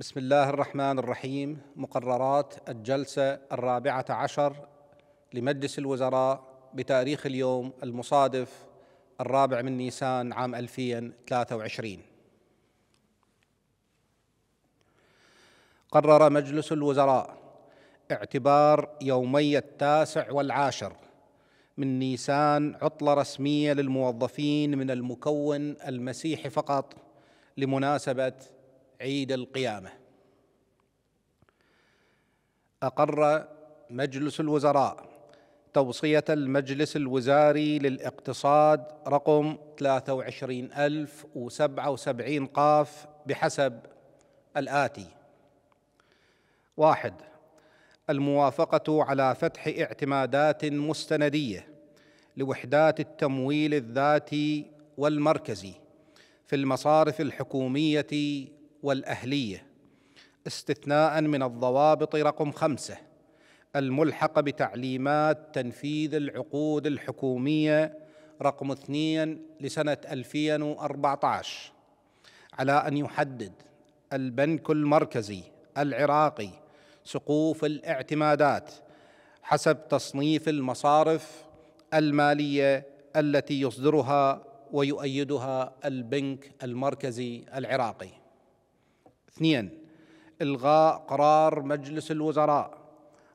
بسم الله الرحمن الرحيم مقررات الجلسة الرابعة عشر لمجلس الوزراء بتاريخ اليوم المصادف الرابع من نيسان عام 2023 قرر مجلس الوزراء اعتبار يومي التاسع والعاشر من نيسان عطلة رسمية للموظفين من المكون المسيحي فقط لمناسبة عيد القيامه أقر مجلس الوزراء توصية المجلس الوزاري للاقتصاد رقم 23077 قاف بحسب الآتي واحد الموافقة على فتح اعتمادات مستندية لوحدات التمويل الذاتي والمركزي في المصارف الحكومية والأهلية استثناء من الضوابط رقم خمسه الملحقه بتعليمات تنفيذ العقود الحكوميه رقم اثنين لسنه 2014 على ان يحدد البنك المركزي العراقي سقوف الاعتمادات حسب تصنيف المصارف الماليه التي يصدرها ويؤيدها البنك المركزي العراقي. اثنين إلغاء قرار مجلس الوزراء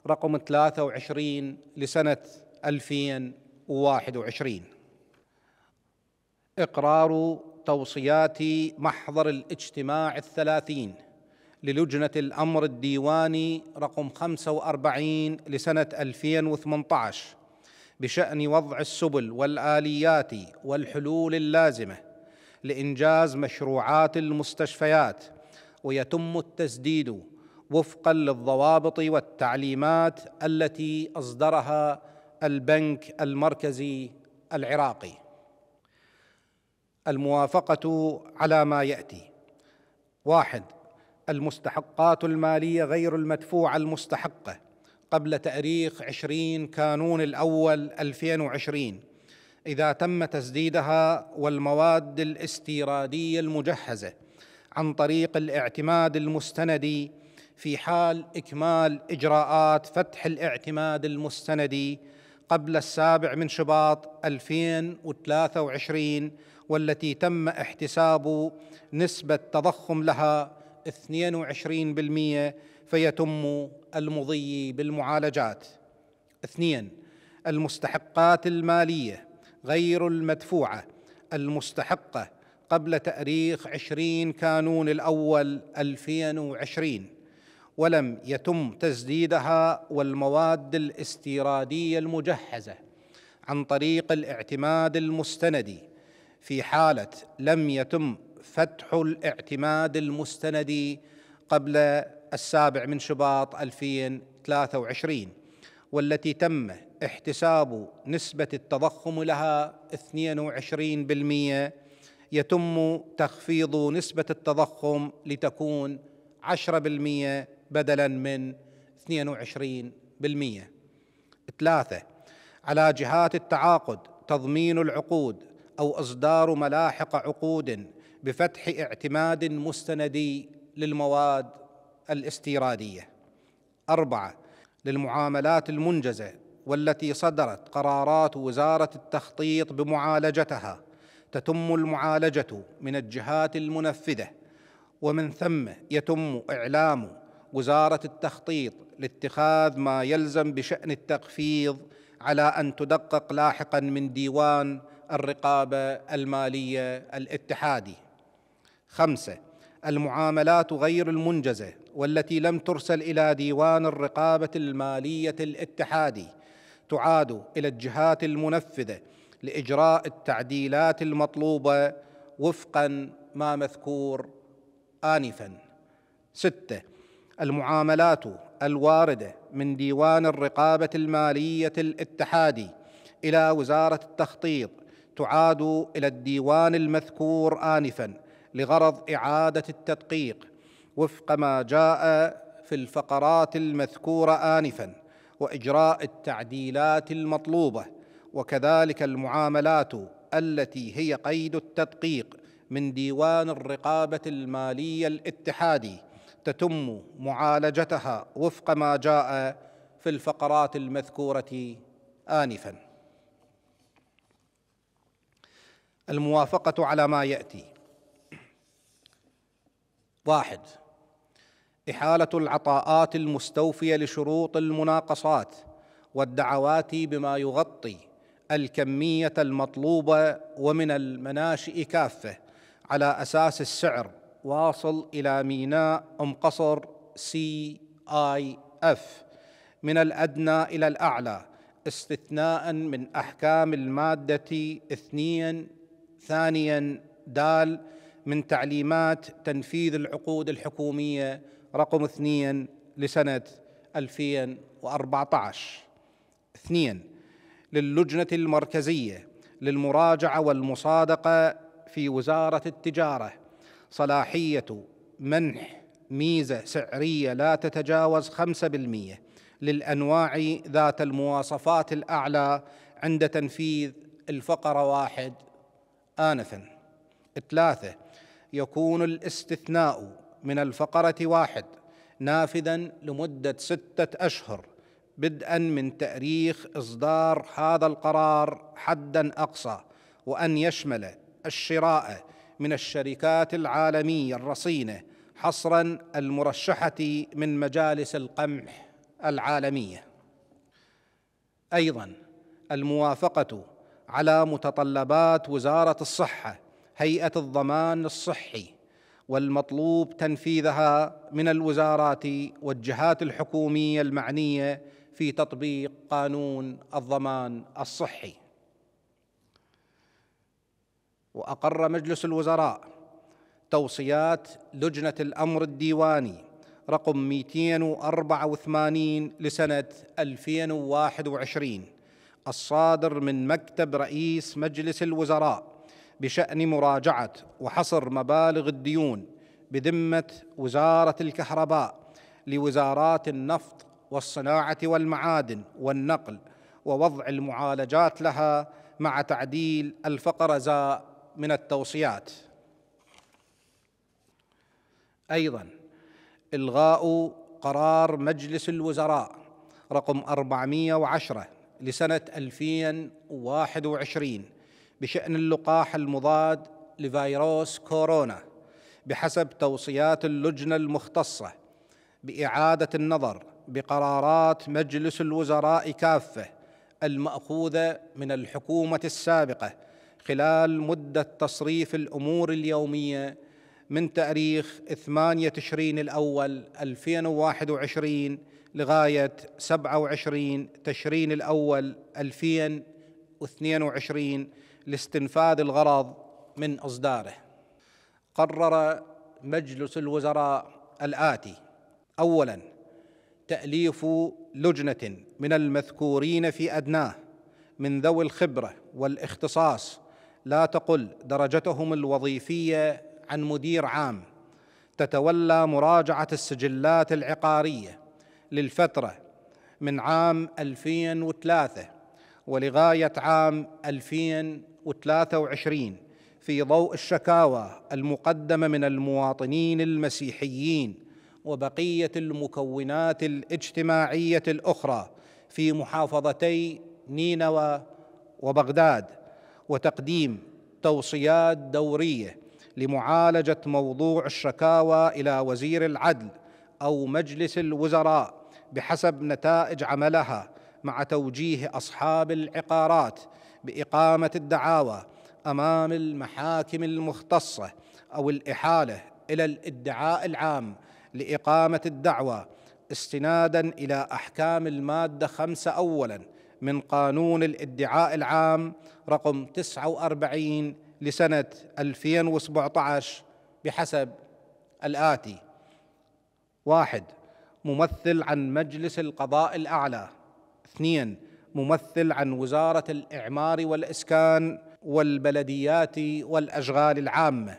رقم 23 لسنة 2021 إقرار توصيات محضر الاجتماع الثلاثين للجنة الأمر الديواني رقم 45 لسنة 2018 بشأن وضع السبل والآليات والحلول اللازمة لإنجاز مشروعات المستشفيات ويتم التسديد وفقا للضوابط والتعليمات التي اصدرها البنك المركزي العراقي الموافقه على ما ياتي واحد المستحقات الماليه غير المدفوعه المستحقه قبل تاريخ 20 كانون الاول 2020 اذا تم تسديدها والمواد الاستيراديه المجهزه عن طريق الاعتماد المستندي في حال إكمال إجراءات فتح الاعتماد المستندي قبل السابع من شباط 2023 والتي تم احتساب نسبة تضخم لها 22% فيتم المضي بالمعالجات. اثنين المستحقات المالية غير المدفوعة المستحقة قبل تأريخ 20 كانون الأول 2020 ولم يتم تسديدها والمواد الاستيرادية المجهزة عن طريق الاعتماد المستندي في حالة لم يتم فتح الاعتماد المستندي قبل السابع من شباط 2023 والتي تم احتساب نسبة التضخم لها 22% يتم تخفيض نسبة التضخم لتكون 10% بدلا من 22%. ثلاثة على جهات التعاقد تضمين العقود أو إصدار ملاحق عقود بفتح اعتماد مستندي للمواد الاستيرادية. أربعة للمعاملات المنجزة والتي صدرت قرارات وزارة التخطيط بمعالجتها تتم المعالجه من الجهات المنفذه ومن ثم يتم اعلام وزاره التخطيط لاتخاذ ما يلزم بشان التخفيض على ان تدقق لاحقا من ديوان الرقابه الماليه الاتحادي خمسه المعاملات غير المنجزه والتي لم ترسل الى ديوان الرقابه الماليه الاتحادي تعاد الى الجهات المنفذه لاجراء التعديلات المطلوبه وفقا ما مذكور انفا سته المعاملات الوارده من ديوان الرقابه الماليه الاتحادي الى وزاره التخطيط تعاد الى الديوان المذكور انفا لغرض اعاده التدقيق وفق ما جاء في الفقرات المذكوره انفا واجراء التعديلات المطلوبه وكذلك المعاملات التي هي قيد التدقيق من ديوان الرقابه الماليه الاتحادي تتم معالجتها وفق ما جاء في الفقرات المذكوره انفا الموافقه على ما ياتي واحد احاله العطاءات المستوفيه لشروط المناقصات والدعوات بما يغطي الكميه المطلوبه ومن المناشئ كافه على اساس السعر واصل الى ميناء ام قصر سي اي اف من الادنى الى الاعلى استثناء من احكام الماده اثنين ثانيا دال من تعليمات تنفيذ العقود الحكوميه رقم اثنين لسنه 2014 اثنين للجنه المركزيه للمراجعه والمصادقه في وزاره التجاره صلاحيه منح ميزه سعريه لا تتجاوز 5% للانواع ذات المواصفات الاعلى عند تنفيذ الفقره واحد آنفا ثلاثة يكون الاستثناء من الفقرة واحد نافذا لمدة ستة أشهر بدءا من تاريخ اصدار هذا القرار حدا اقصى وان يشمل الشراء من الشركات العالميه الرصينه حصرا المرشحه من مجالس القمح العالميه ايضا الموافقه على متطلبات وزاره الصحه هيئه الضمان الصحي والمطلوب تنفيذها من الوزارات والجهات الحكوميه المعنيه في تطبيق قانون الضمان الصحي واقر مجلس الوزراء توصيات لجنه الامر الديواني رقم 284 لسنه 2021 الصادر من مكتب رئيس مجلس الوزراء بشان مراجعه وحصر مبالغ الديون بذمه وزاره الكهرباء لوزارات النفط والصناعه والمعادن والنقل ووضع المعالجات لها مع تعديل زاء من التوصيات ايضا الغاء قرار مجلس الوزراء رقم 410 لسنه 2021 بشان اللقاح المضاد لفيروس كورونا بحسب توصيات اللجنه المختصه باعاده النظر بقرارات مجلس الوزراء كافه الماخوذه من الحكومه السابقه خلال مده تصريف الامور اليوميه من تاريخ 8 تشرين الاول 2021 لغايه 27 تشرين الاول 2022 لاستنفاذ الغرض من اصداره. قرر مجلس الوزراء الاتي: اولا تاليف لجنه من المذكورين في ادناه من ذوي الخبره والاختصاص لا تقل درجتهم الوظيفيه عن مدير عام تتولى مراجعه السجلات العقاريه للفتره من عام 2003 ولغايه عام 2023 في ضوء الشكاوى المقدمه من المواطنين المسيحيين وبقيه المكونات الاجتماعيه الاخرى في محافظتي نينوى وبغداد وتقديم توصيات دوريه لمعالجه موضوع الشكاوى الى وزير العدل او مجلس الوزراء بحسب نتائج عملها مع توجيه اصحاب العقارات باقامه الدعاوى امام المحاكم المختصه او الاحاله الى الادعاء العام لإقامة الدعوة استنادا إلى أحكام المادة خمسة أولا من قانون الادعاء العام رقم 49 لسنة 2017 بحسب الآتي واحد ممثل عن مجلس القضاء الأعلى اثنين ممثل عن وزارة الإعمار والإسكان والبلديات والأشغال العامة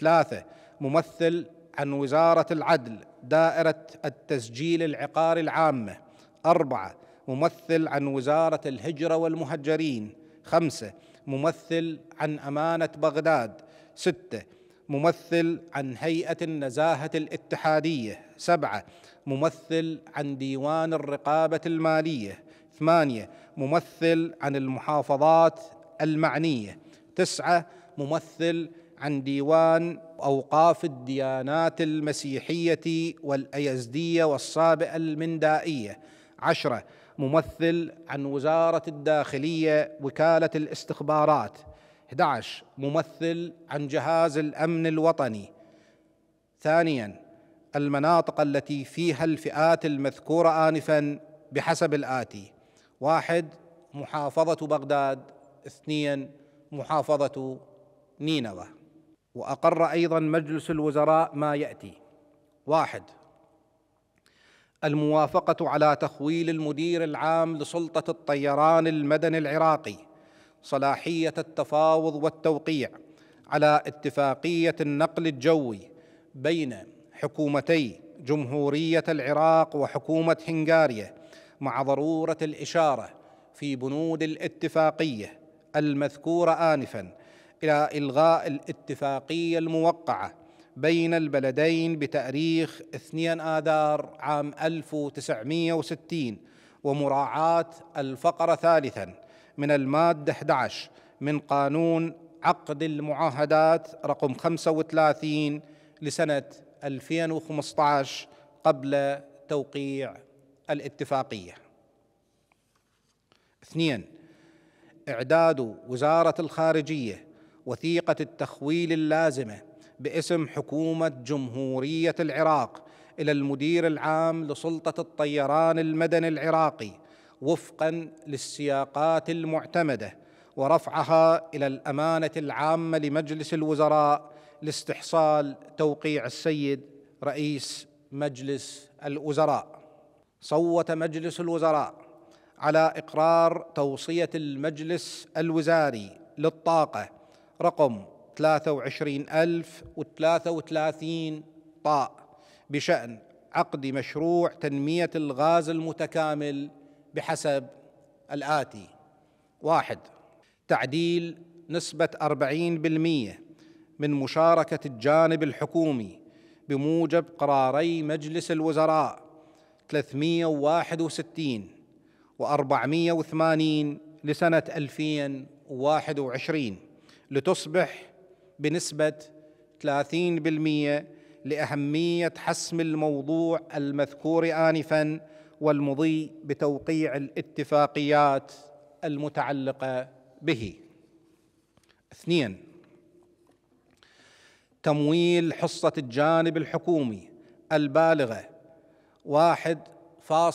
ثلاثة ممثل عن وزارة العدل دائرة التسجيل العقاري العامة أربعة ممثل عن وزارة الهجرة والمهجرين خمسة ممثل عن أمانة بغداد ستة ممثل عن هيئة النزاهة الاتحادية سبعة ممثل عن ديوان الرقابة المالية ثمانية ممثل عن المحافظات المعنية تسعة ممثل عن ديوان اوقاف الديانات المسيحيه والايزديه والصابئه المندائيه عشره ممثل عن وزاره الداخليه وكاله الاستخبارات 11 ممثل عن جهاز الامن الوطني ثانيا المناطق التي فيها الفئات المذكوره انفا بحسب الاتي واحد محافظه بغداد اثنين محافظه نينوى واقر ايضا مجلس الوزراء ما ياتي واحد الموافقه على تخويل المدير العام لسلطه الطيران المدني العراقي صلاحيه التفاوض والتوقيع على اتفاقيه النقل الجوي بين حكومتي جمهوريه العراق وحكومه هنغاريا مع ضروره الاشاره في بنود الاتفاقيه المذكوره انفا الى الغاء الاتفاقيه الموقعه بين البلدين بتاريخ 2 اذار عام 1960 ومراعاه الفقره ثالثا من الماده 11 من قانون عقد المعاهدات رقم 35 لسنه 2015 قبل توقيع الاتفاقيه. اثنين اعداد وزاره الخارجيه وثيقه التخويل اللازمه باسم حكومه جمهوريه العراق الى المدير العام لسلطه الطيران المدني العراقي وفقا للسياقات المعتمده ورفعها الى الامانه العامه لمجلس الوزراء لاستحصال توقيع السيد رئيس مجلس الوزراء صوت مجلس الوزراء على اقرار توصيه المجلس الوزاري للطاقه رقم 23033 طاء بشأن عقد مشروع تنمية الغاز المتكامل بحسب الآتي واحد تعديل نسبة 40% من مشاركة الجانب الحكومي بموجب قراري مجلس الوزراء 361 و480 لسنة 2021 لتصبح بنسبة 30% لأهمية حسم الموضوع المذكور آنفا والمضي بتوقيع الاتفاقيات المتعلقة به. اثنين تمويل حصة الجانب الحكومي البالغة واحد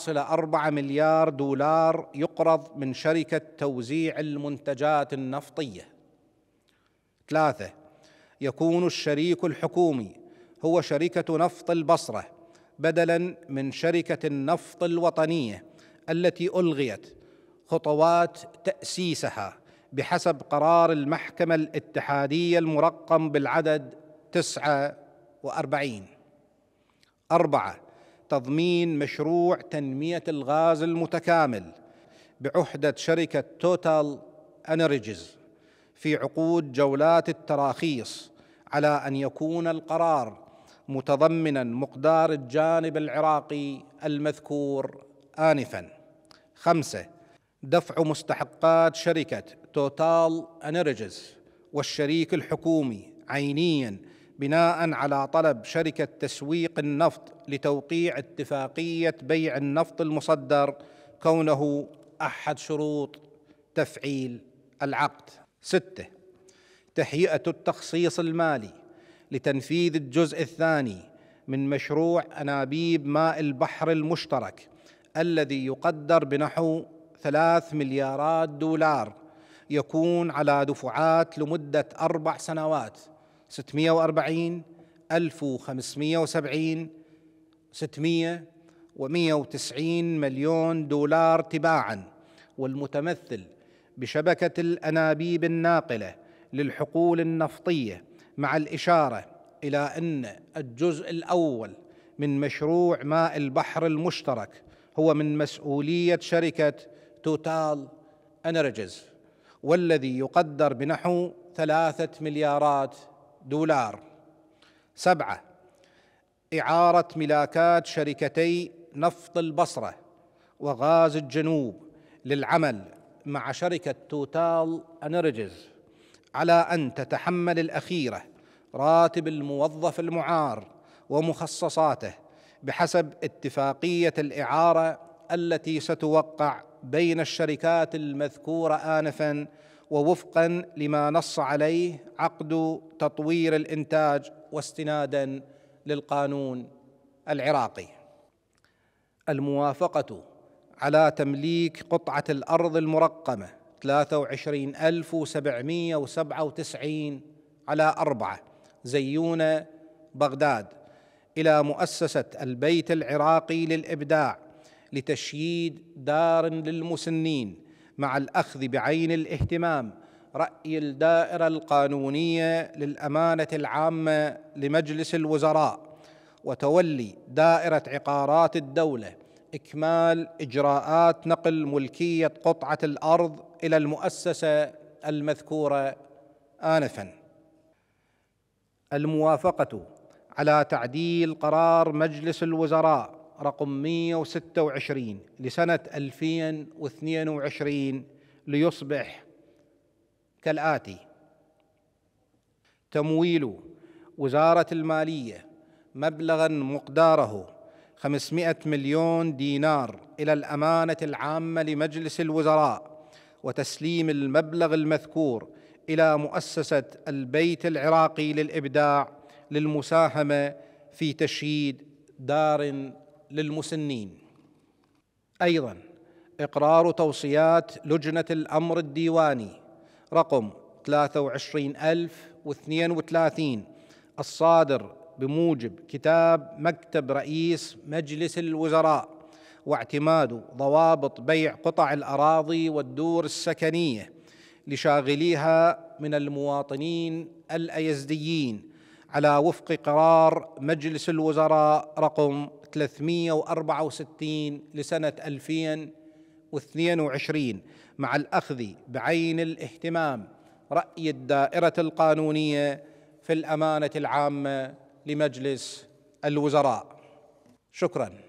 أربعة مليار دولار يقرض من شركة توزيع المنتجات النفطية ثلاثة يكون الشريك الحكومي هو شركة نفط البصرة بدلا من شركة النفط الوطنية التي ألغيت خطوات تأسيسها بحسب قرار المحكمة الاتحادية المرقم بالعدد تسعة وأربعين أربعة تضمين مشروع تنمية الغاز المتكامل بعهدة شركة توتال أنرجيز في عقود جولات التراخيص على ان يكون القرار متضمنا مقدار الجانب العراقي المذكور انفا خمسه دفع مستحقات شركه توتال انرجز والشريك الحكومي عينيا بناء على طلب شركه تسويق النفط لتوقيع اتفاقيه بيع النفط المصدر كونه احد شروط تفعيل العقد ستة تهيئة التخصيص المالي لتنفيذ الجزء الثاني من مشروع أنابيب ماء البحر المشترك الذي يقدر بنحو ثلاث مليارات دولار يكون على دفعات لمدة أربع سنوات 640 1570 600 و190 مليون دولار تباعا والمتمثل بشبكه الانابيب الناقله للحقول النفطيه مع الاشاره الى ان الجزء الاول من مشروع ماء البحر المشترك هو من مسؤوليه شركه توتال انرجيز والذي يقدر بنحو ثلاثه مليارات دولار سبعه اعاره ملاكات شركتي نفط البصره وغاز الجنوب للعمل مع شركة توتال أنرجز على أن تتحمل الأخيرة راتب الموظف المعار ومخصصاته بحسب اتفاقية الإعارة التي ستوقع بين الشركات المذكورة آنفا ووفقا لما نص عليه عقد تطوير الإنتاج واستنادا للقانون العراقي الموافقة على تمليك قطعة الأرض المرقمة 23797 على أربعة زيون بغداد إلى مؤسسة البيت العراقي للإبداع لتشييد دار للمسنين مع الأخذ بعين الاهتمام رأي الدائرة القانونية للأمانة العامة لمجلس الوزراء وتولي دائرة عقارات الدولة اكمال اجراءات نقل ملكيه قطعه الارض الى المؤسسه المذكوره انفا الموافقه على تعديل قرار مجلس الوزراء رقم 126 لسنه 2022 ليصبح كالاتي تمويل وزاره الماليه مبلغا مقداره 500 مليون دينار إلى الأمانة العامة لمجلس الوزراء وتسليم المبلغ المذكور إلى مؤسسة البيت العراقي للإبداع للمساهمة في تشييد دار للمسنين أيضاً إقرار توصيات لجنة الأمر الديواني رقم 23032 الصادر بموجب كتاب مكتب رئيس مجلس الوزراء واعتماد ضوابط بيع قطع الاراضي والدور السكنيه لشاغليها من المواطنين الايزديين على وفق قرار مجلس الوزراء رقم 364 لسنه 2022 مع الاخذ بعين الاهتمام راي الدائره القانونيه في الامانه العامه لمجلس الوزراء شكرا